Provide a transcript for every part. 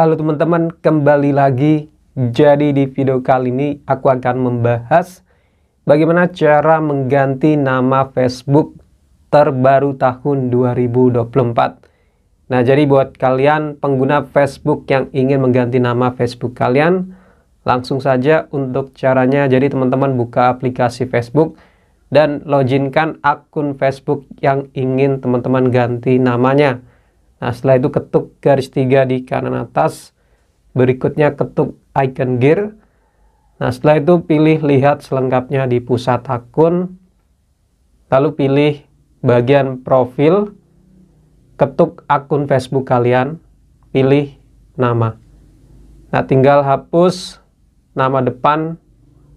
Halo teman-teman, kembali lagi. Jadi di video kali ini aku akan membahas bagaimana cara mengganti nama Facebook terbaru tahun 2024. Nah, jadi buat kalian pengguna Facebook yang ingin mengganti nama Facebook kalian, langsung saja untuk caranya. Jadi teman-teman buka aplikasi Facebook dan loginkan akun Facebook yang ingin teman-teman ganti namanya. Nah, setelah itu ketuk garis tiga di kanan atas. Berikutnya ketuk icon gear. Nah, setelah itu pilih lihat selengkapnya di pusat akun. Lalu pilih bagian profil. Ketuk akun Facebook kalian. Pilih nama. Nah, tinggal hapus nama depan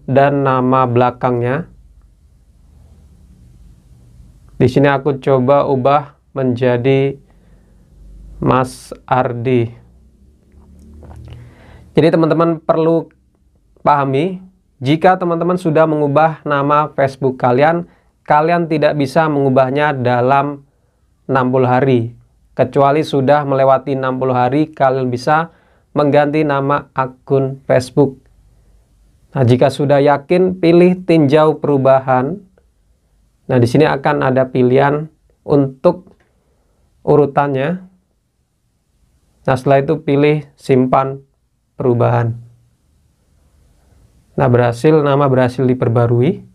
dan nama belakangnya. Di sini aku coba ubah menjadi Mas Ardi. Jadi teman-teman perlu pahami, jika teman-teman sudah mengubah nama Facebook kalian, kalian tidak bisa mengubahnya dalam 60 hari. Kecuali sudah melewati 60 hari, kalian bisa mengganti nama akun Facebook. Nah, jika sudah yakin, pilih tinjau perubahan. Nah, di sini akan ada pilihan untuk urutannya. Nah setelah itu pilih simpan perubahan. Nah berhasil nama berhasil diperbarui.